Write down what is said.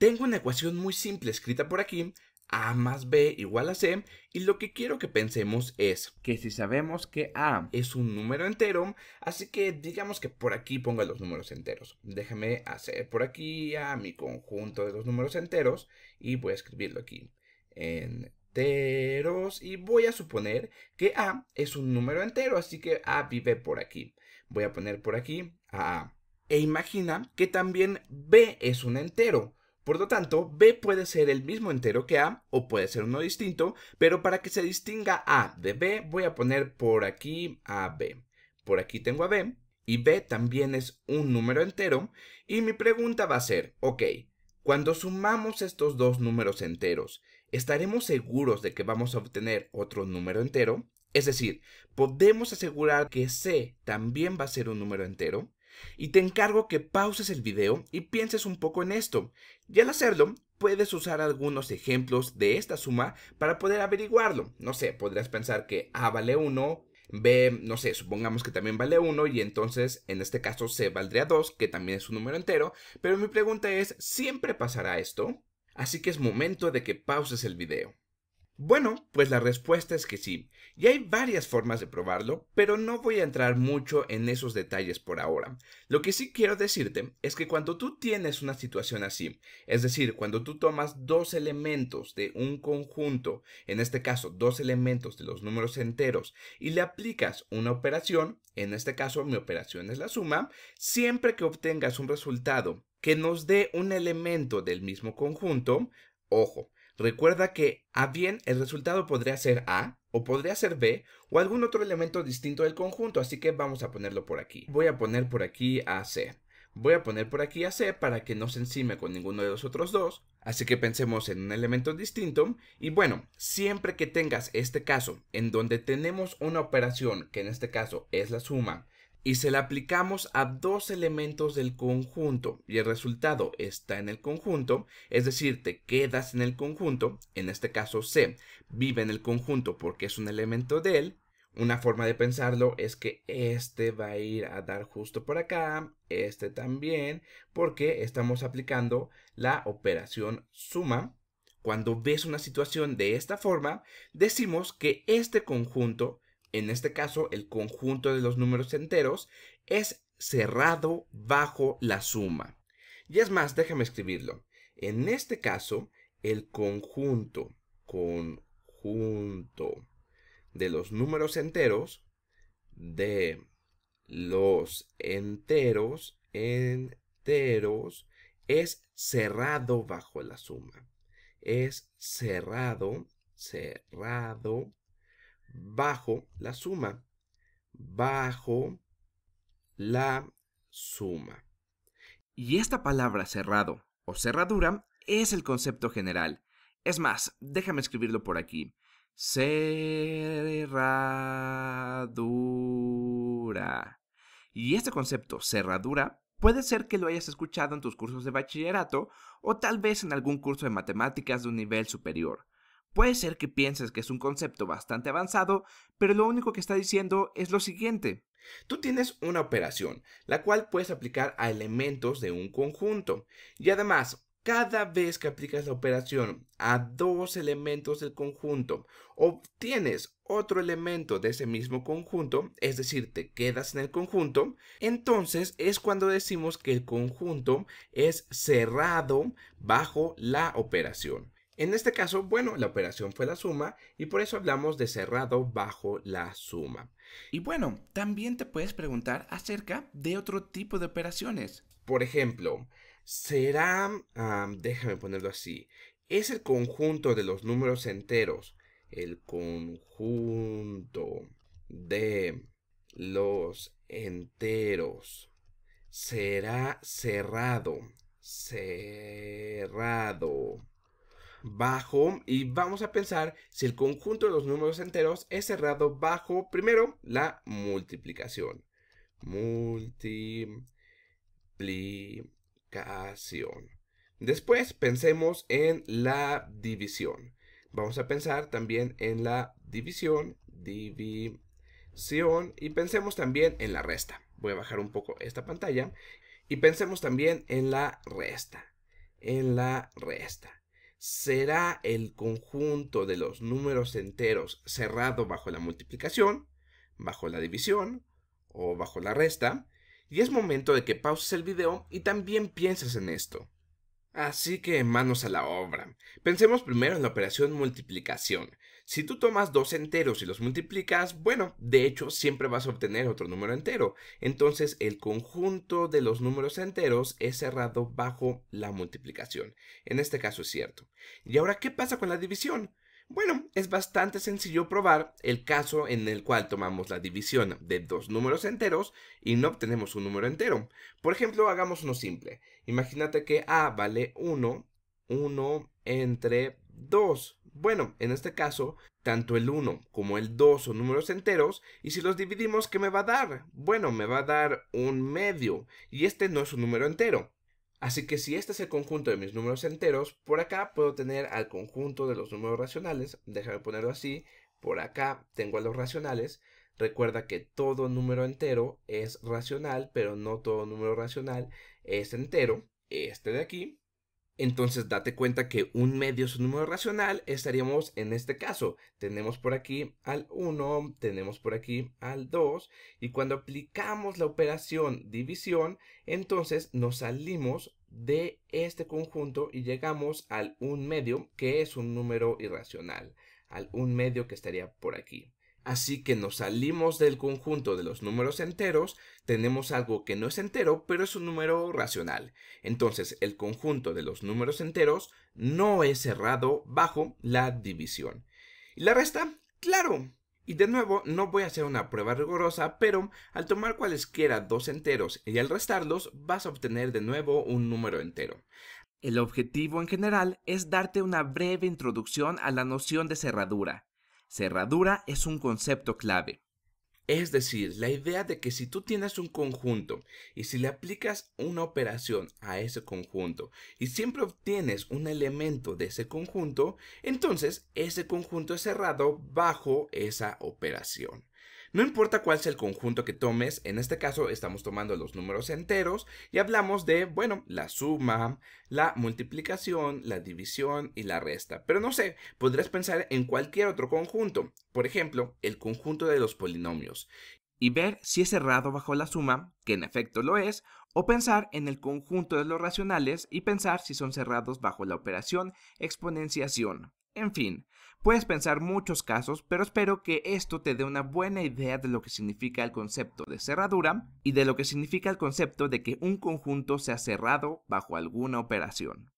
Tengo una ecuación muy simple escrita por aquí, a más b igual a c, y lo que quiero que pensemos es que si sabemos que a es un número entero, así que digamos que por aquí ponga los números enteros. Déjame hacer por aquí a mi conjunto de los números enteros y voy a escribirlo aquí. Enteros, y voy a suponer que a es un número entero, así que a vive por aquí. Voy a poner por aquí a a. E imagina que también b es un entero. Por lo tanto, B puede ser el mismo entero que A o puede ser uno distinto, pero para que se distinga A de B voy a poner por aquí a B. Por aquí tengo a B y B también es un número entero y mi pregunta va a ser, ok, cuando sumamos estos dos números enteros, ¿estaremos seguros de que vamos a obtener otro número entero? Es decir, ¿podemos asegurar que C también va a ser un número entero? Y te encargo que pauses el video y pienses un poco en esto. Y al hacerlo, puedes usar algunos ejemplos de esta suma para poder averiguarlo. No sé, podrías pensar que A vale 1, B, no sé, supongamos que también vale 1 y entonces en este caso C valdría 2, que también es un número entero, pero mi pregunta es, ¿siempre pasará esto? Así que es momento de que pauses el video. Bueno, pues la respuesta es que sí, y hay varias formas de probarlo, pero no voy a entrar mucho en esos detalles por ahora. Lo que sí quiero decirte es que cuando tú tienes una situación así, es decir, cuando tú tomas dos elementos de un conjunto, en este caso dos elementos de los números enteros, y le aplicas una operación, en este caso mi operación es la suma, siempre que obtengas un resultado que nos dé un elemento del mismo conjunto, ojo, Recuerda que a bien el resultado podría ser A o podría ser B o algún otro elemento distinto del conjunto, así que vamos a ponerlo por aquí. Voy a poner por aquí a C. Voy a poner por aquí a C para que no se encime con ninguno de los otros dos, así que pensemos en un elemento distinto. Y bueno, siempre que tengas este caso en donde tenemos una operación, que en este caso es la suma y se la aplicamos a dos elementos del conjunto y el resultado está en el conjunto, es decir, te quedas en el conjunto, en este caso C vive en el conjunto porque es un elemento de él, una forma de pensarlo es que este va a ir a dar justo por acá, este también, porque estamos aplicando la operación suma. Cuando ves una situación de esta forma, decimos que este conjunto en este caso el conjunto de los números enteros, es cerrado bajo la suma. Y es más, déjame escribirlo. En este caso, el conjunto, conjunto de los números enteros, de los enteros, enteros, es cerrado bajo la suma. Es cerrado, cerrado bajo la suma. Bajo la suma. Y esta palabra cerrado o cerradura es el concepto general. Es más, déjame escribirlo por aquí. Cerradura. Y este concepto, cerradura, puede ser que lo hayas escuchado en tus cursos de bachillerato o tal vez en algún curso de matemáticas de un nivel superior. Puede ser que pienses que es un concepto bastante avanzado, pero lo único que está diciendo es lo siguiente. Tú tienes una operación, la cual puedes aplicar a elementos de un conjunto. Y además, cada vez que aplicas la operación a dos elementos del conjunto, obtienes otro elemento de ese mismo conjunto, es decir, te quedas en el conjunto, entonces es cuando decimos que el conjunto es cerrado bajo la operación. En este caso, bueno, la operación fue la suma y por eso hablamos de cerrado bajo la suma. Y bueno, también te puedes preguntar acerca de otro tipo de operaciones. Por ejemplo, será, ah, déjame ponerlo así, es el conjunto de los números enteros, el conjunto de los enteros será cerrado, cerrado bajo y vamos a pensar si el conjunto de los números enteros es cerrado bajo, primero, la multiplicación. Multiplicación. Después pensemos en la división. Vamos a pensar también en la división, división y pensemos también en la resta. Voy a bajar un poco esta pantalla y pensemos también en la resta, en la resta será el conjunto de los números enteros cerrado bajo la multiplicación, bajo la división o bajo la resta. Y es momento de que pauses el video y también pienses en esto. Así que manos a la obra. Pensemos primero en la operación multiplicación. Si tú tomas dos enteros y los multiplicas, bueno, de hecho siempre vas a obtener otro número entero. Entonces el conjunto de los números enteros es cerrado bajo la multiplicación. En este caso es cierto. ¿Y ahora qué pasa con la división? Bueno, es bastante sencillo probar el caso en el cual tomamos la división de dos números enteros y no obtenemos un número entero. Por ejemplo, hagamos uno simple. Imagínate que A vale 1, 1 entre 2. Bueno, en este caso, tanto el 1 como el 2 son números enteros, y si los dividimos, ¿qué me va a dar? Bueno, me va a dar un medio, y este no es un número entero. Así que si este es el conjunto de mis números enteros, por acá puedo tener al conjunto de los números racionales, déjame ponerlo así, por acá tengo a los racionales, recuerda que todo número entero es racional, pero no todo número racional es entero, este de aquí, entonces date cuenta que un medio es un número racional, estaríamos en este caso. Tenemos por aquí al 1, tenemos por aquí al 2 y cuando aplicamos la operación división, entonces nos salimos de este conjunto y llegamos al un medio que es un número irracional, al un medio que estaría por aquí. Así que nos salimos del conjunto de los números enteros, tenemos algo que no es entero, pero es un número racional. Entonces, el conjunto de los números enteros no es cerrado bajo la división. ¿Y la resta? Claro. Y de nuevo, no voy a hacer una prueba rigurosa, pero al tomar cualesquiera dos enteros y al restarlos, vas a obtener de nuevo un número entero. El objetivo en general es darte una breve introducción a la noción de cerradura, Cerradura es un concepto clave. Es decir, la idea de que si tú tienes un conjunto y si le aplicas una operación a ese conjunto y siempre obtienes un elemento de ese conjunto, entonces ese conjunto es cerrado bajo esa operación. No importa cuál sea el conjunto que tomes, en este caso estamos tomando los números enteros y hablamos de, bueno, la suma, la multiplicación, la división y la resta. Pero no sé, podrías pensar en cualquier otro conjunto, por ejemplo, el conjunto de los polinomios, y ver si es cerrado bajo la suma, que en efecto lo es, o pensar en el conjunto de los racionales y pensar si son cerrados bajo la operación exponenciación. En fin, Puedes pensar muchos casos, pero espero que esto te dé una buena idea de lo que significa el concepto de cerradura y de lo que significa el concepto de que un conjunto sea cerrado bajo alguna operación.